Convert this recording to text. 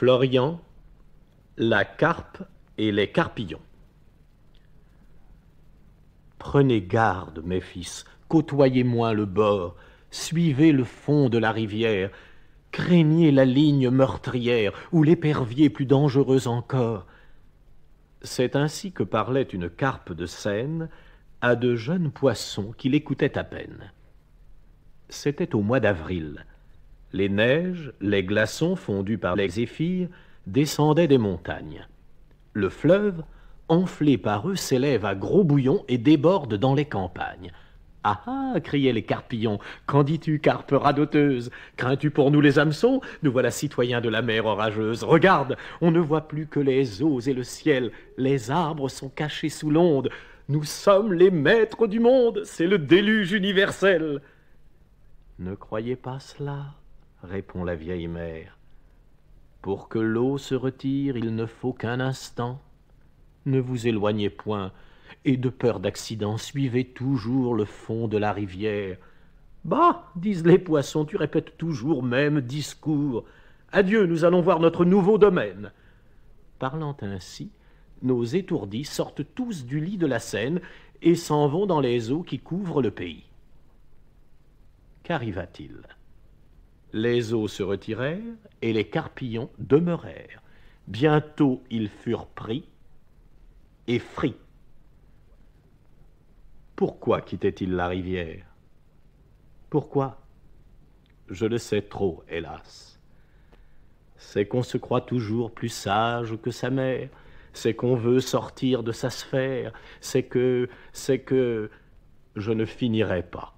Florian, la carpe et les carpillons. Prenez garde, mes fils, côtoyez moins le bord, suivez le fond de la rivière, craignez la ligne meurtrière ou l'épervier plus dangereux encore. C'est ainsi que parlait une carpe de Seine à de jeunes poissons qui l'écoutaient à peine. C'était au mois d'avril. Les neiges, les glaçons fondus par les zéphyrs descendaient des montagnes. Le fleuve, enflé par eux, s'élève à gros bouillons et déborde dans les campagnes. Ah ah criaient les carpillons. Qu'en dis-tu, carpe radoteuse Crains-tu pour nous les hameçons Nous voilà citoyens de la mer orageuse. Regarde, on ne voit plus que les eaux et le ciel. Les arbres sont cachés sous l'onde. Nous sommes les maîtres du monde. C'est le déluge universel. Ne croyez pas cela répond la vieille mère. Pour que l'eau se retire, il ne faut qu'un instant. Ne vous éloignez point, et de peur d'accident, suivez toujours le fond de la rivière. Bah, disent les poissons, tu répètes toujours même discours. Adieu, nous allons voir notre nouveau domaine. Parlant ainsi, nos étourdis sortent tous du lit de la Seine et s'en vont dans les eaux qui couvrent le pays. Qu'arriva-t-il les eaux se retirèrent et les carpillons demeurèrent. Bientôt ils furent pris et frits. Pourquoi quittait-il la rivière Pourquoi Je le sais trop, hélas. C'est qu'on se croit toujours plus sage que sa mère, c'est qu'on veut sortir de sa sphère, c'est que, c'est que, je ne finirai pas.